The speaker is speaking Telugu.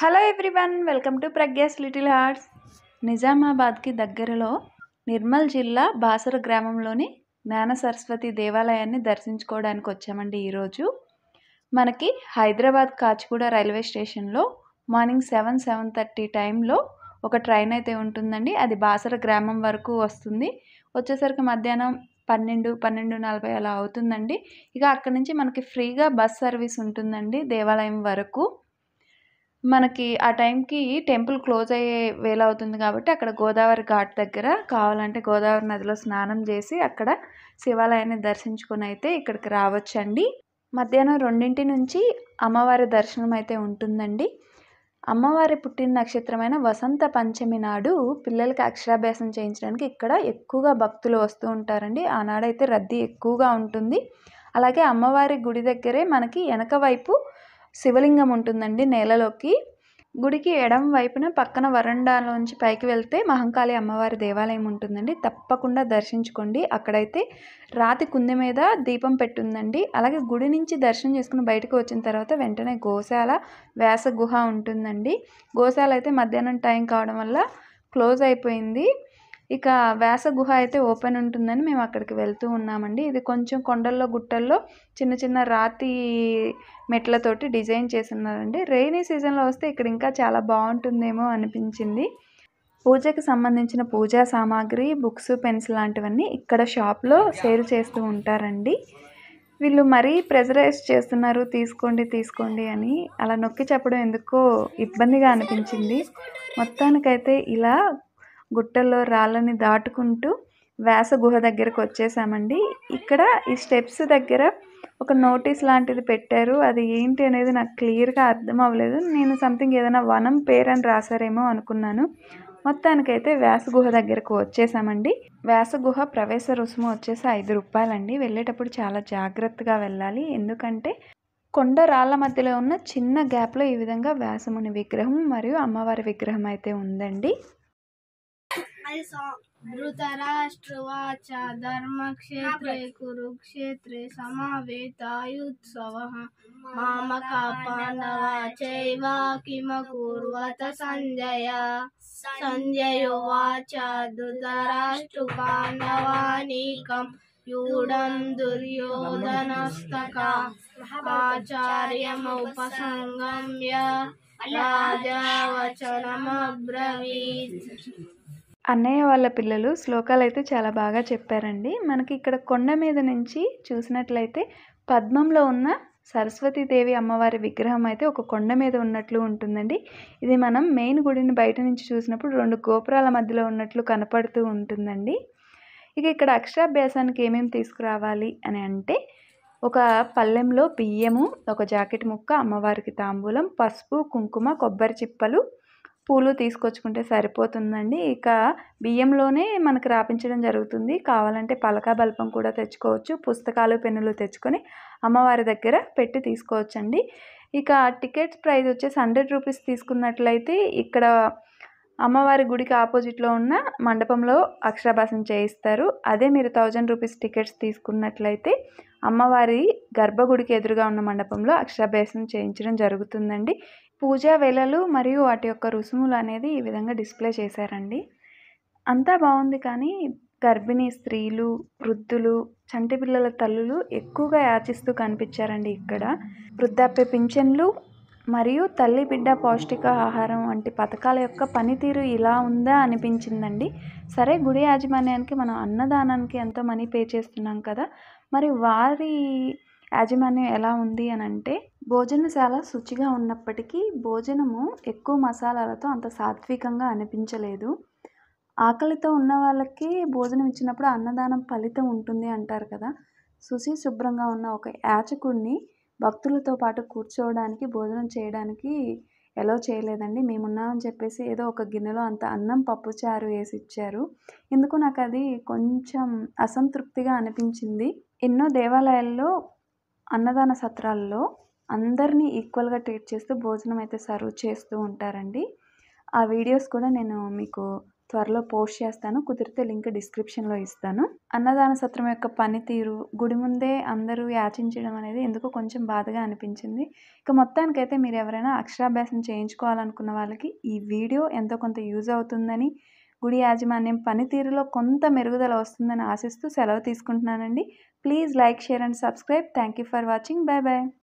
hello everyone welcome to Pragya's little hearts నిజామాబాద్కి దగ్గరలో నిర్మల్ జిల్లా బాసర గ్రామంలోని జ్ఞాన సరస్వతి దేవాలయాన్ని దర్శించుకోవడానికి వచ్చామండి ఈరోజు మనకి హైదరాబాద్ కాచిగూడ రైల్వే స్టేషన్లో మార్నింగ్ సెవెన్ సెవెన్ థర్టీ టైంలో ఒక ట్రైన్ అయితే ఉంటుందండి అది బాసర గ్రామం వరకు వస్తుంది వచ్చేసరికి మధ్యాహ్నం పన్నెండు పన్నెండు నలభై అలా అవుతుందండి ఇక అక్కడి నుంచి మనకి ఫ్రీగా బస్ సర్వీస్ ఉంటుందండి దేవాలయం వరకు మనకి ఆ టైంకి టెంపుల్ క్లోజ్ అయ్యే వేళ అవుతుంది కాబట్టి అక్కడ గోదావరి ఘాట్ దగ్గర కావాలంటే గోదావరి నదిలో స్నానం చేసి అక్కడ శివాలయాన్ని దర్శించుకుని అయితే ఇక్కడికి రావచ్చండి మధ్యాహ్నం రెండింటి నుంచి అమ్మవారి దర్శనం అయితే ఉంటుందండి అమ్మవారి పుట్టిన నక్షత్రమైన వసంత పంచమి నాడు పిల్లలకి అక్షరాభ్యాసం చేయించడానికి ఇక్కడ ఎక్కువగా భక్తులు వస్తూ ఉంటారండి ఆనాడైతే రద్దీ ఎక్కువగా ఉంటుంది అలాగే అమ్మవారి గుడి దగ్గరే మనకి వెనక వైపు శివలింగం ఉంటుందండి నేలలోకి గుడికి ఎడం వైపున పక్కన వరండాలోంచి పైకి వెళ్తే మహంకాళి అమ్మవారి దేవాలయం ఉంటుందండి తప్పకుండా దర్శించుకోండి అక్కడైతే రాతి కుంది మీద దీపం పెట్టుందండి అలాగే గుడి నుంచి దర్శనం చేసుకుని బయటకు వచ్చిన తర్వాత వెంటనే గోశాల వ్యాస గుహ ఉంటుందండి గోశాల అయితే మధ్యాహ్నం టైం కావడం వల్ల క్లోజ్ అయిపోయింది ఇక వ్యాస గుహ అయితే ఓపెన్ ఉంటుందని మేము అక్కడికి వెళ్తూ ఉన్నామండి ఇది కొంచెం కొండల్లో గుట్టల్లో చిన్న చిన్న రాతి మెట్లతోటి డిజైన్ ఉన్నారండి రెయినీ సీజన్లో వస్తే ఇక్కడ ఇంకా చాలా బాగుంటుందేమో అనిపించింది పూజకి సంబంధించిన పూజా సామాగ్రి బుక్స్ పెన్స్ లాంటివన్నీ ఇక్కడ షాప్లో సేల్ చేస్తూ ఉంటారండి వీళ్ళు మరీ ప్రెజరైజ్ చేస్తున్నారు తీసుకోండి తీసుకోండి అని అలా నొక్కి చెప్పడం ఎందుకో ఇబ్బందిగా అనిపించింది మొత్తానికైతే ఇలా గుట్టల్లో రాళ్ళని దాటుకుంటూ వ్యాస గుహ దగ్గరకు వచ్చేసామండి ఇక్కడ ఈ స్టెప్స్ దగ్గర ఒక నోటీస్ లాంటిది పెట్టారు అది ఏంటి అనేది నాకు క్లియర్గా అర్థం అవ్వలేదు నేను సంథింగ్ ఏదైనా వనం పేరని రాశారేమో అనుకున్నాను మొత్తానికైతే గుహ దగ్గరకు వచ్చేసామండి గుహ ప్రవేశ రుసుము వచ్చేసి ఐదు రూపాయలండి వెళ్ళేటప్పుడు చాలా జాగ్రత్తగా వెళ్ళాలి ఎందుకంటే కొండ రాళ్ళ మధ్యలో ఉన్న చిన్న గ్యాప్లో ఈ విధంగా వ్యాసముని విగ్రహం మరియు అమ్మవారి విగ్రహం అయితే ఉందండి धृतराष्ट्रवाच धर्मक्षेत्रे कुरुक्षेत्रे समावेतायुत्सवः मामका पाण्डवा चैव किमकुर्वत सञ्जय सञ्जयोवाच धृतराष्ट्रपाण्डवानीकम् यूढं दुर्योधनस्तका आचार्यमुपसङ्गम्य राजा అన్నయ్య వాళ్ళ పిల్లలు శ్లోకాలు అయితే చాలా బాగా చెప్పారండి మనకి ఇక్కడ కొండ మీద నుంచి చూసినట్లయితే పద్మంలో ఉన్న సరస్వతీదేవి అమ్మవారి విగ్రహం అయితే ఒక కొండ మీద ఉన్నట్లు ఉంటుందండి ఇది మనం మెయిన్ గుడిని బయట నుంచి చూసినప్పుడు రెండు గోపురాల మధ్యలో ఉన్నట్లు కనపడుతూ ఉంటుందండి ఇక ఇక్కడ అక్షరాభ్యాసానికి ఏమేమి తీసుకురావాలి అని అంటే ఒక పళ్ళెంలో బియ్యము ఒక జాకెట్ ముక్క అమ్మవారికి తాంబూలం పసుపు కుంకుమ కొబ్బరి చిప్పలు పూలు తీసుకొచ్చుకుంటే సరిపోతుందండి ఇక బియ్యంలోనే మనకు రాపించడం జరుగుతుంది కావాలంటే పలకా బల్పం కూడా తెచ్చుకోవచ్చు పుస్తకాలు పెన్నులు తెచ్చుకొని అమ్మవారి దగ్గర పెట్టి తీసుకోవచ్చండి ఇక టికెట్స్ ప్రైస్ వచ్చేసి హండ్రెడ్ రూపీస్ తీసుకున్నట్లయితే ఇక్కడ అమ్మవారి గుడికి ఆపోజిట్లో ఉన్న మండపంలో అక్షరాభాసం చేయిస్తారు అదే మీరు థౌజండ్ రూపీస్ టికెట్స్ తీసుకున్నట్లయితే అమ్మవారి గర్భగుడికి ఎదురుగా ఉన్న మండపంలో అక్షరాభ్యాసం చేయించడం జరుగుతుందండి పూజా వెలలు మరియు వాటి యొక్క రుసుములు అనేది ఈ విధంగా డిస్ప్లే చేశారండి అంతా బాగుంది కానీ గర్భిణీ స్త్రీలు వృద్ధులు చంటి పిల్లల తల్లులు ఎక్కువగా యాచిస్తూ కనిపించారండి ఇక్కడ వృద్ధాప్య పింఛన్లు మరియు తల్లి బిడ్డ పౌష్టిక ఆహారం వంటి పథకాల యొక్క పనితీరు ఇలా ఉందా అనిపించిందండి సరే గుడి యాజమాన్యానికి మనం అన్నదానానికి ఎంతో మనీ పే చేస్తున్నాం కదా మరి వారి యాజమాన్యం ఎలా ఉంది అని అంటే భోజనశాల శుచిగా ఉన్నప్పటికీ భోజనము ఎక్కువ మసాలాలతో అంత సాత్వికంగా అనిపించలేదు ఆకలితో ఉన్న వాళ్ళకి భోజనం ఇచ్చినప్పుడు అన్నదానం ఫలితం ఉంటుంది అంటారు కదా శుచి శుభ్రంగా ఉన్న ఒక యాచకుడిని భక్తులతో పాటు కూర్చోవడానికి భోజనం చేయడానికి ఎలో చేయలేదండి మేమున్నామని చెప్పేసి ఏదో ఒక గిన్నెలో అంత అన్నం పప్పుచారు వేసి ఇచ్చారు ఎందుకు నాకు అది కొంచెం అసంతృప్తిగా అనిపించింది ఎన్నో దేవాలయాల్లో అన్నదాన సత్రాల్లో అందరినీ ఈక్వల్గా ట్రీట్ చేస్తూ భోజనం అయితే సర్వ్ చేస్తూ ఉంటారండి ఆ వీడియోస్ కూడా నేను మీకు త్వరలో పోస్ట్ చేస్తాను కుదిరితే లింక్ డిస్క్రిప్షన్లో ఇస్తాను అన్నదాన సత్రం యొక్క పనితీరు గుడి ముందే అందరూ యాచించడం అనేది ఎందుకో కొంచెం బాధగా అనిపించింది ఇక మొత్తానికైతే మీరు ఎవరైనా అక్షరాభ్యాసం చేయించుకోవాలనుకున్న వాళ్ళకి ఈ వీడియో ఎంతో కొంత యూజ్ అవుతుందని గుడి యాజమాన్యం పనితీరులో కొంత మెరుగుదల వస్తుందని ఆశిస్తూ సెలవు తీసుకుంటున్నానండి please like share and subscribe thank you for watching bye bye